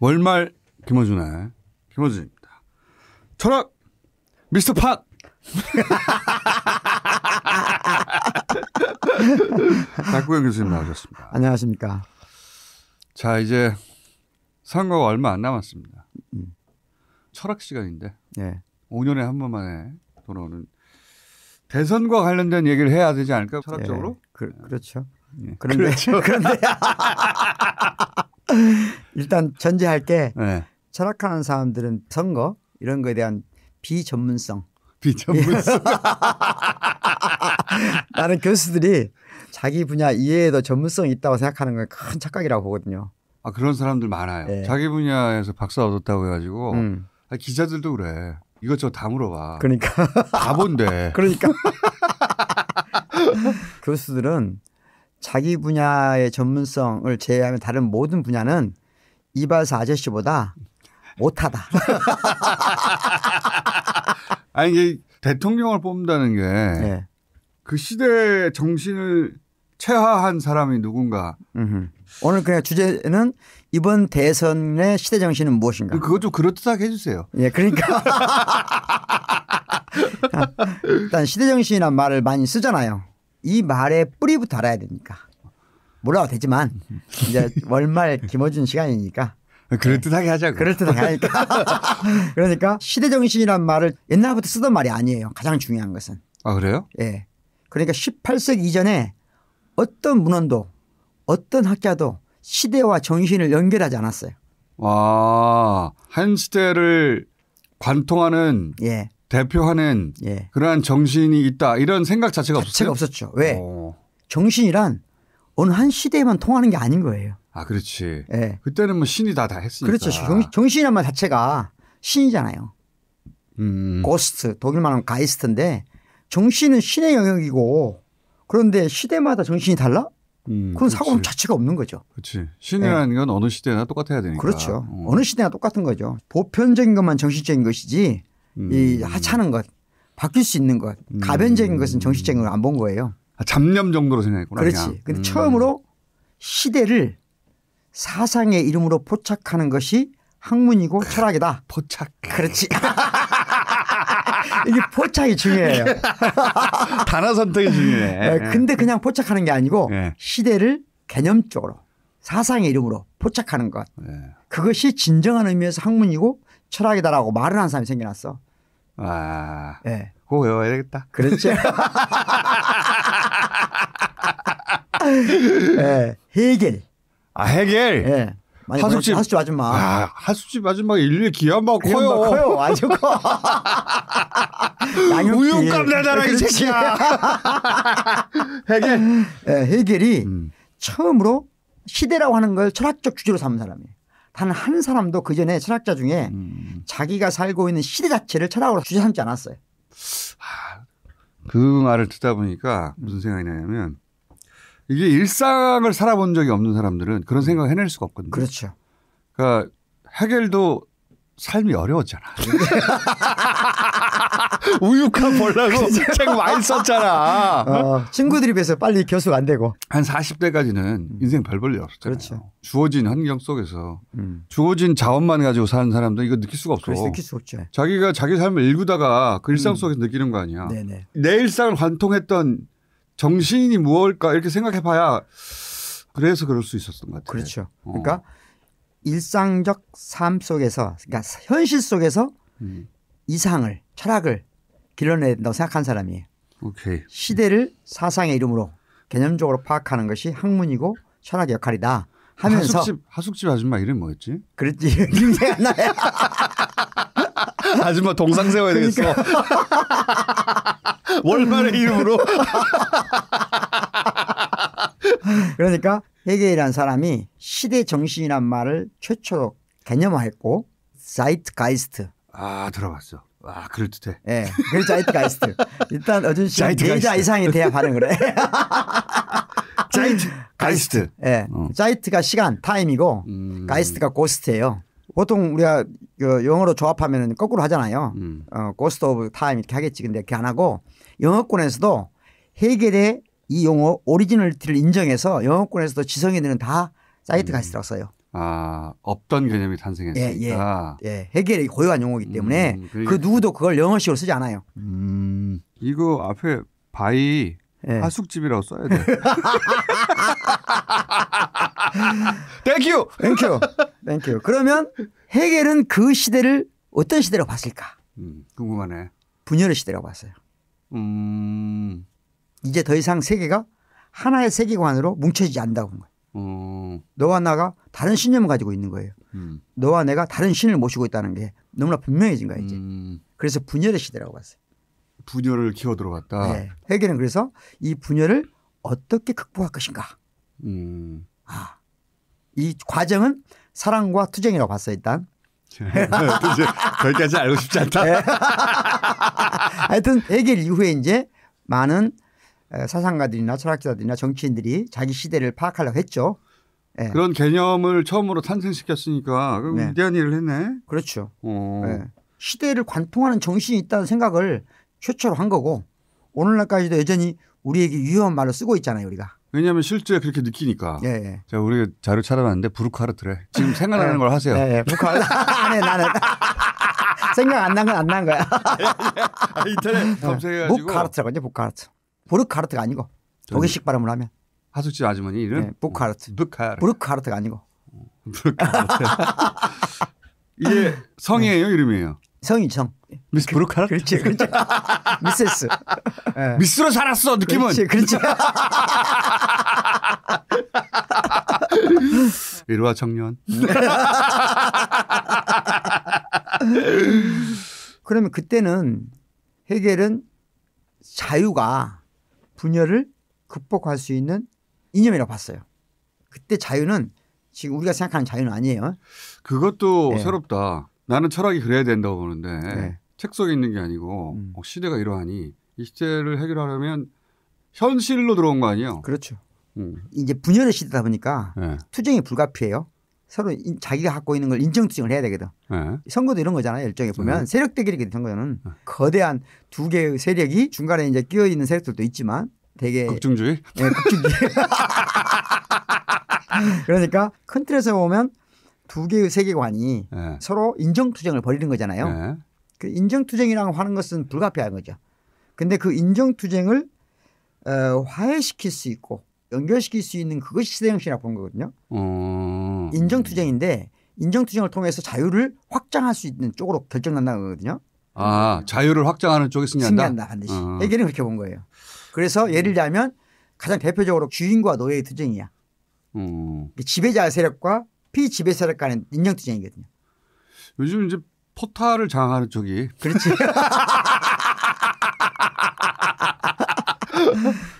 월말 김호준의김호준입니다 철학 미스터 팟. 박구영 교수님 나오셨습니다. 안녕하십니까. 자 이제 선거가 얼마 안 남았습니다. 음. 철학 시간인데 네. 예. 5년에 한 번만에 돌아오는 대선과 관련된 얘기를 해야 되지 않을까 철학적으로? 네. 그, 렇죠 예. 그런데 그렇죠. 그런데 일단 전제할 게 네. 철학하는 사람들은 선거 이런 거에 대한 비전문성. 비전문성. 나는 교수들이 자기 분야 이해에도 전문성이 있다고 생각하는 건 큰 착각이라고 보거든요. 아 그런 사람들 많아요. 네. 자기 분야에서 박사 얻었다고 해가지고 음. 아, 기자들도 그래. 이것저것 다 물어봐. 그러니까 다 본데. 그러니까 교수들은 자기 분야의 전문성을 제외하면 다른 모든 분야는 이발사 아저씨보다 못하다. 아니 이게 대통령을 뽑는다는 게그 네. 그 시대의 정신을 체화한 사람이 누군가. 음흠. 오늘 그냥 주제는 이번 대선의 시대 정신은 무엇인가. 그것 좀 그럴듯하게 해주세요. 예, 그러니까 일단 시대 정신이란 말을 많이 쓰잖아요. 이 말의 뿌리부터 알아야 되니까. 몰라도 되지만 이제 월말 김어준 시간이니까 그럴듯하게 네. 하자고. 그럴듯하게 하니까. 그러니까 시대정신이란 말을 옛날부터 쓰던 말이 아니에요. 가장 중요한 것은. 아, 그래요? 예. 그러니까 18세기 이전에 어떤 문헌도 어떤 학자도 시대와 정신을 연결하지 않았어요. 와, 아, 한 시대를 관통하는 예. 대표하는 예. 그러한 정신이 있다 이런 생각 자체가 없었어 없었죠. 왜? 오. 어. 정신이란 어느 한 시대에만 통하는 게 아닌 거예요. 아, 그렇지. 예. 네. 그때는 뭐 신이 다 다 했으니까. 그렇죠. 정, 신이란말 자체가 신이잖아요. 음. 고스트, 독일말 하면 가이스트인데 정신은 신의 영역이고 그런데 시대마다 정신이 달라? 음, 그런 사고 자체가 없는 거죠. 그렇지. 신이라는 네. 건 어느 시대나 똑같아야 되니까. 그렇죠. 어. 어느 시대나 똑같은 거죠. 보편적인 것만 정신적인 것이지 음. 이 하찮은 것, 바뀔 수 있는 것, 음. 가변적인 것은 정신적인 걸 안 본 거예요. 아, 잡념 정도로 생각했구나. 그렇지. 그냥. 근데 음. 처음으로 시대를 사상의 이름으로 포착하는 것이 학문이고 철학이다. 포착. 그렇지. 이게 포착이 중요해요. 단어 선택이 중요해. 네, 예. 근데 그냥 포착하는 게 아니고 네. 시대를 개념적으로 사상의 이름으로 포착하는 것. 네. 그것이 진정한 의미에서 학문이고 철학이다라고 말을 한 사람이 생겨났어. 아. 네. 그거 외워야 겠다 그렇죠. 예, 해겔. 아, 해겔. 예. 많 하숙집 하숙집 아줌마. 아, 하숙집 아줌마 인류의 기한바 커요. 커요. 아주 커. 우유값 내놔라 이 새끼야. 해겔. 예, 해겔이 음. 처음으로 시대라고 하는 걸 철학적 주제로 삼은 사람이에요. 단 한 사람도 그 전에 철학자 중에 음. 자기가 살고 있는 시대 자체를 철학으로 주제 삼지 않았어요. 아, 그 말을 듣다 보니까 무슨 생각이 나냐면 이게 일상을 살아본 적이 없는 사람들은 그런 생각을 해낼 수가 없거든요. 그렇죠. 그러니까 해결도 삶이 어려웠잖아. 우유카 벌라고 그 책 많이 썼잖아. 아, 어, 친구들이 비해서 빨리 교수가 안 되고. 한 40대까지는 음. 인생 별 볼일 없었잖 그렇죠. 주어진 환경 속에서 음. 주어진 자원만 가지고 사는 사람들 이거 느낄 수가 없어. 그래서 느낄 수 없죠. 자기가 자기 삶을 일구다가 그 일상 음. 속에서 음. 느끼는 거 아니야. 네네. 내 일상을 관통했던 정신이 무엇일까 이렇게 생각해봐야 그래서 그럴 수 있었던 것 같아요. 그렇죠. 어. 그러니까 일상적 삶 속에서 그러니까 현실 속에서 음. 이상을 철학을 길러내야 다고 생각한 사람이에요. 오케이. 시대를 사상의 이름으로 개념적으로 파악하는 것이 학문이고 철학 역할이다 하면서 하숙집, 하숙집 아줌마 이름 뭐였지? 그랬지 김세 나야. 아줌마 동상 세워야 되겠어. 그러니까. 월말의 이름으로. 그러니까 헤겔이라는 사람이 시대 정신이란 말을 최초로 개념화했고 사이트가이스트. 아 들어봤어. 와, 아, 그럴듯해. 예. 네, 그래서 자이트 가이스트. 일단 어준 씨자이 가이스트. 상이 돼야 반응을 해. 자이트 가이스트. 예. 네. 어. 자이트가 시간, 타임이고 음. 가이스트가 고스트예요. 보통 우리가 그 영어로 조합하면 거꾸로 하잖아요. 음. 어, 고스트 오브 타임 이렇게 하겠지. 근데 그렇게 안 하고 영어권에서도 해겔의 이 용어 오리지널티를 인정해서 영어권에서도 지성인들은 다 사이트 가이스트라고 음. 써요. 아, 없던 개념이 예, 탄생했으니까. 예, 예. 예. 해겔의 고유한 용어이기 때문에 음, 그 그러니까 누구도 그걸 영어식으로 쓰지 않아요. 음, 이거 앞에 바이 예. 하숙집이라고 써야 돼. 땡큐. 땡큐. 땡큐. 그러면 해겔은 그 시대를 어떤 시대라 봤을까? 음, 궁금하네. 분열의 시대라고 봤어요. 음. 이제 더 이상 세계가 하나의 세계관으로 뭉쳐지지 않는다고 본 거예요. 음. 너와 나가 다른 신념을 가지고 있는 거예요. 음. 너와 내가 다른 신을 모시고 있다는 게 너무나 분명해진 거야 이제. 음. 그래서 분열의 시대라고 봤어요. 분열을 키워 들어갔다. 네. 해결은 그래서 이 분열을 어떻게 극복할 것인가. 음. 아. 이 과정은 사랑과 투쟁이라고 봤어 일단. 거기까지 알고 싶지 않다. 네. 하여튼 해결 이후에 이제 많은 사상가들이나 철학자들이나 정치인들이 자기 시대를 파악하려고 했죠. 네. 그런 개념을 처음으로 탄생시켰으니까 네. 위대한 일을 했네. 그렇죠. 네. 시대를 관통하는 정신이 있다는 생각을 최초로 한 거고 오늘날까지도 여전히 우리에게 유효한 말로 쓰고 있잖아요 우리가. 왜냐하면 실제 그렇게 느끼니까. 예, 예. 제가 우리 자료 찾아봤는데 부르카르트래. 지금 생각나는 예. 걸 하세요. 예, 예. 부르카르트. 안해 나는. 생각 안 난 건 안 난 거야. 인터넷 아, 예. 검색해가지고. 부르카르트라고 이제 부르카르트. 보르카르트가 아니고 독일식 발음을 하면 하숙집 아주머니 이름 네, 부카르트. 부카르트. 부르카르트가 아니고 부르카르트. 어, 이게 성이에요, 네. 이름이에요? 성이 성. 미스 브루카르? 그렇지, 그렇지. 미세스. 네. 미스로 살았어, 느낌은. 그렇지, 그렇지. 일화 청년. 그러면 그때는 해겔은 자유가 분열을 극복할 수 있는 이념이라고 봤어요. 그때 자유는 지금 우리가 생각하는 자유는 아니에요. 그것도 네. 새롭다. 나는 철학이 그래야 된다고 보는데 네. 책 속에 있는 게 아니고 음. 어, 시대가 이러하니 이 시대를 해결하려면 현실로 들어온 거 아니에요? 그렇죠. 음. 이제 분열의 시대다 보니까 네. 투쟁이 불가피해요. 서로 인, 자기가 갖고 있는 걸 인정 투쟁을 해야 되거든. 네. 선거도 이런 거잖아요. 일종에 보면 네. 세력 대결이거 선거는 네. 거대한 두 개의 세력이 중간에 이제 끼어 있는 세력들도 있지만 되게 극중주의. 네, 극중주의. 그러니까 큰 틀에서 보면 두 개의 세계관이 네. 서로 인정 투쟁을 벌이는 거잖아요. 네. 그 인정 투쟁이라고 하는 것은 불가피한 거죠. 근데 그 인정 투쟁을 어, 화해시킬 수 있고 연결시킬 수 있는 그것이 시대 정신이라고 본 거거든요. 어... 음. 인정투쟁인데 인정투쟁을 통해서 자유를 확장할 수 있는 쪽으로 결정난다는 거거든요. 아 자유를 확장하는 쪽에 승리한다. 승리한다 반드시. 어. 에게는 그렇게 본 거예요. 그래서 예를 음. 들면 가장 대표적으로 주인과 노예의 투쟁이야. 음. 지배자 세력과 피지배 세력 간의 인정투쟁이거든요. 요즘 이제 포탈을 장하는 쪽이. 그렇지.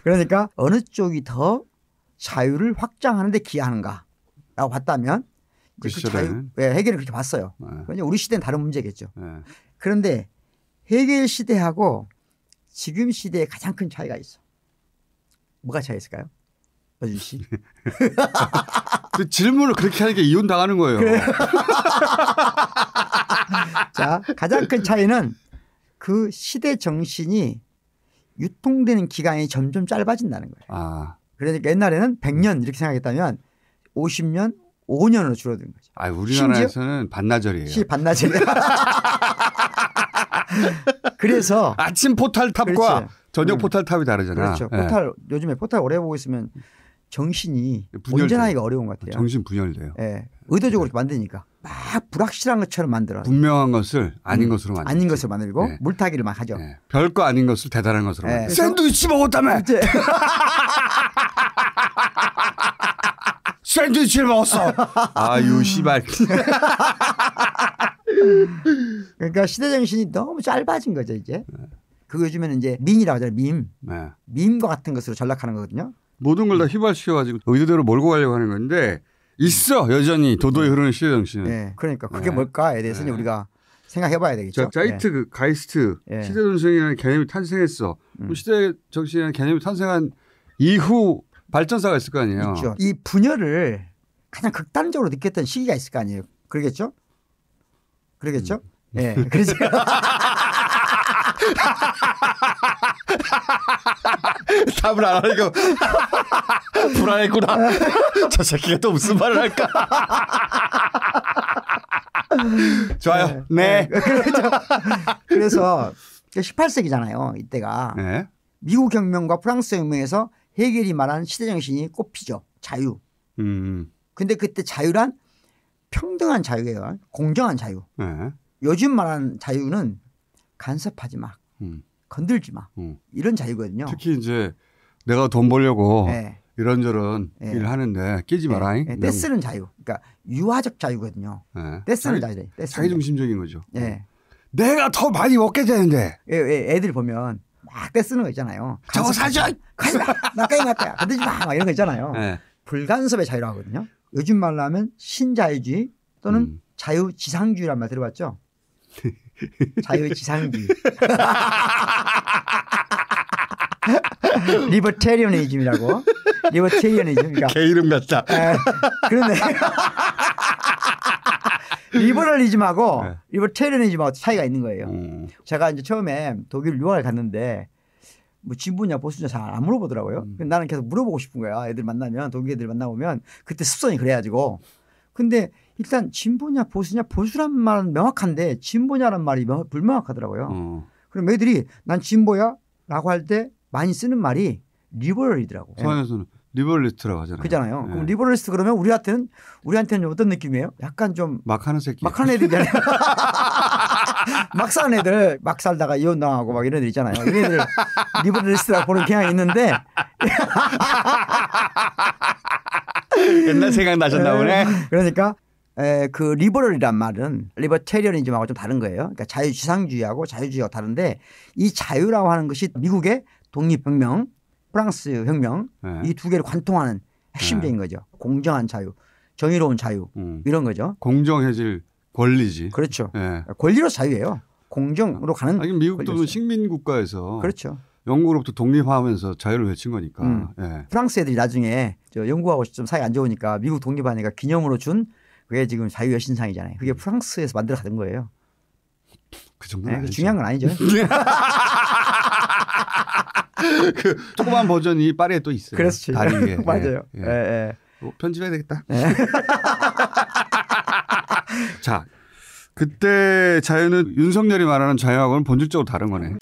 그러니까 어느 쪽이 더 자유를 확장하는데 기여하는가. 라고 봤다면 그시절는그해결을 그 예, 그렇게 봤어요. 네. 그러니 우리 시대는 다른 문제겠죠. 네. 그런데 해겔 시대하고 지금 시대의 가장 큰 차이가 있어. 뭐가 차이 있을까요? 어준 씨. 질문을 그렇게 하는 게 이혼 당하는 거예요. 그래. 자, 가장 큰 차이는 그 시대 정신이 유통되는 기간이 점점 짧아진다는 거예요. 아. 그러니까 옛날에는 100년 이렇게 생각했다면 50년 5년으로 줄어든 거죠. 아, 우리나라에서는 반나절이에요. 시 반나절이에요. 그래서 아침 포탈탑과 그렇지. 저녁 음. 포탈탑이 다르잖아. 그렇죠. 예. 포탈 예. 요즘에 포탈 오래 보고 있으면 정신이 온전하기가 어려운 것 같아요. 정신 분열돼요. 예. 의도적으로 네. 만드니까 막 불확실한 것처럼 만들어. 분명한 것을 아닌 음. 것으로 만들. 아닌 것으 만들고 네. 물타기를 막 하죠. 네. 별거 아닌 것을 대단한 것으로. 네. 샌드위치 먹었다며. 샌드위치를 먹었어. 아유 음. 씨발. 그러니까 시대 정신이 너무 짧아진 거죠 이제. 그 요즘에는 이제 민이라고 하잖아요. 민. 네. 민과 같은 것으로 전락하는 거거든요. 모든 걸 다 휘발시켜가지고 의도대로 몰고 가려고 하는 건데 있어 여전히 도도히 네. 흐르는 시대 정신은. 네. 그러니까 그게 네. 뭘까에 대해서는 네. 우리가 생각해봐야 되겠죠. 자, 자이트 네. 그 가이스트 시대 정신이라는 개념이 탄생했어. 음. 시대 정신이라는 개념이 탄생한 이후 발전사가 있을 거 아니에요. 있죠. 이 분열을 가장 극단적으로 느꼈던 시기가 있을 거 아니에요. 그러겠죠? 그러겠죠? 음. 예. 음. 네. 그래서 답을 안 하니까 불안했구나. 저 새끼가 또 무슨 말을 할까? 좋아요. 네. 네. 네. 그렇죠. 그래서 18세기잖아요. 이때가. 네. 미국 혁명과 프랑스 혁명에서 해결이 말하는 시대정신이 꽃피죠. 자유. 음. 근데 그때 자유란 평등한 자유예요. 공정한 자유. 네. 요즘 말하는 자유는 간섭하지 마. 음. 건들지 마. 음. 이런 자유거든요. 특히 이제 내가 돈 벌려고 네. 이런저런 네. 일을 하는데 끼지 마라잉. 네. 네, 네. 떼쓰는 자유. 그러니까 유화적 자유거든요. 네. 떼쓰는 자유. 자기 중심적인 거죠. 네. 내가 더 많이 먹게 되는데. 예, 예, 애들 보면 막 떼쓰는 거 있잖아요. 저거 사줘! 가지마! 나까이 맞다! 안 되지 마! 막 이런 거 있잖아요. 네. 불간섭의 자유라고 하거든요. 요즘 말로 하면 신자유주의 또는 음. 자유지상주의란 말 들어봤죠? 자유지상주의. 리버테리언이즘이라고. 리버테리언이즘. 그러니까. 개 이름 같다. 예. 그런데 리버럴리즘하고 네. 리버테리언리즘하고 차이가 있는 거예요. 음. 제가 이제 처음에 독일 유학을 갔는데 뭐 진보냐 보수냐 잘 안 물어보더라고요. 음. 나는 계속 물어보고 싶은 거야. 애들 만나면 독일 애들 만나보면 그때 습성이 그래가지고. 근데 일단 진보냐 보수냐 보수란 말은 명확한데 진보냐란 말이 명, 불명확하더라고요. 음. 그럼 애들이 난 진보야라고 할 때 많이 쓰는 말이 리버럴이더라고. 서양에서는 리버럴리스트라고 하잖아요. 그잖아요. 네. 그럼 예. 리버리스트 그러면 우리한테는 우리한테는 어떤 느낌이에요? 약간 좀 막하는 새끼. 막하는 애들이잖아요. 막사 애들 막 살다가 이혼 당하고 막 이런 애들 있잖아요. 이런 애들 리버리스트라고 보는 경향이 있는데 옛날 생각 나셨나 네. 보네. 그러니까 에, 그 리버럴이란 말은 리버테리언이즘하고 좀 다른 거예요. 그러니까 자유지상주의하고 자유주의가 다른데 이 자유라고 하는 것이 미국의 독립혁명 프랑스 혁명 네. 이두 개를 관통하는 핵심적인 네. 거죠. 공정한 자유, 정의로운 자유 음. 이런 거죠. 공정해질 권리지. 그렇죠. 네. 권리로 자유예요. 공정으로 아, 가는. 아니, 미국도 식민 국가에서 그렇죠. 영국으로부터 독립하면서 자유를 외친 거니까. 음. 예. 프랑스 애들이 나중에 저 영국하고 좀 사이 안 좋으니까 미국 독립하니까 기념으로 준 그게 지금 자유 여신상이잖아요. 그게 음. 프랑스에서 만들어 가는 거예요. 그 정도는 네, 중요한 건 아니죠. 그 조그만 버전이 파리에 또 있어요. 그렇지. 다리 위에. 맞아요. 예, 예. 예, 뭐 편집해야 되겠다. 예. 자, 그때 자유는 윤석열이 말하는 자유학원은 본질적으로 다른 거네.